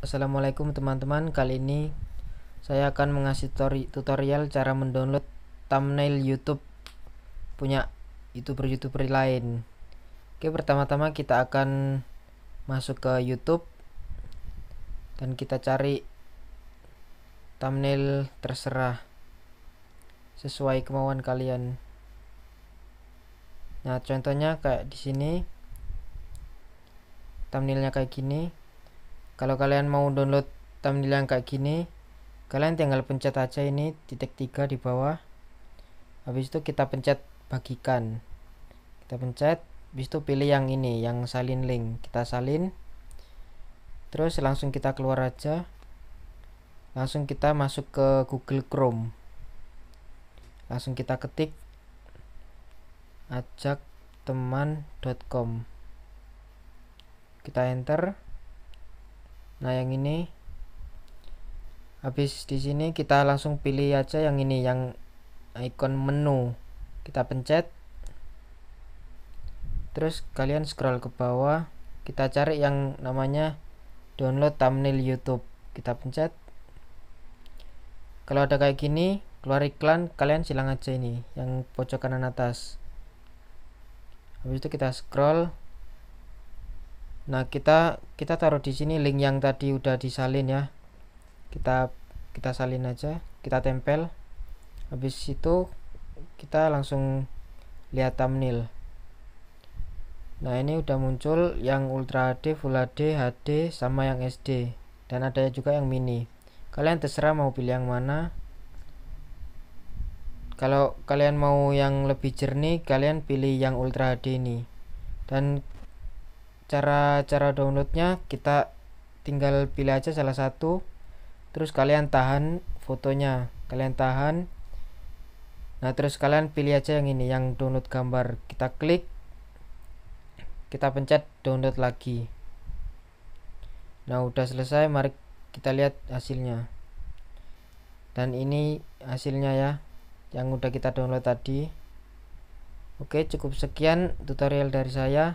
Assalamualaikum teman-teman kali ini saya akan mengasih tutorial cara mendownload thumbnail YouTube punya youtuber-youtuber lain Oke pertama-tama kita akan masuk ke YouTube dan kita cari thumbnail terserah sesuai kemauan kalian nah contohnya kayak di sini thumbnailnya kayak gini kalau kalian mau download thumbnail yang kayak gini, kalian tinggal pencet aja ini titik tiga di bawah. Habis itu kita pencet bagikan. Kita pencet, habis itu pilih yang ini, yang salin link. Kita salin. Terus langsung kita keluar aja. Langsung kita masuk ke Google Chrome. Langsung kita ketik ajak teman.com kita enter nah yang ini habis di sini kita langsung pilih aja yang ini yang icon menu kita pencet terus kalian scroll ke bawah kita cari yang namanya download thumbnail YouTube kita pencet kalau ada kayak gini keluar iklan kalian silang aja ini yang pojok kanan atas habis itu kita scroll Nah, kita kita taruh di sini link yang tadi udah disalin ya. Kita kita salin aja, kita tempel. Habis itu kita langsung lihat thumbnail. Nah, ini udah muncul yang Ultra HD, Full HD, HD sama yang SD dan ada juga yang mini. Kalian terserah mau pilih yang mana. Kalau kalian mau yang lebih jernih, kalian pilih yang Ultra HD ini. Dan cara cara downloadnya kita tinggal pilih aja salah satu terus kalian tahan fotonya kalian tahan nah terus kalian pilih aja yang ini yang download gambar kita klik kita pencet download lagi nah udah selesai mari kita lihat hasilnya dan ini hasilnya ya yang udah kita download tadi oke cukup sekian tutorial dari saya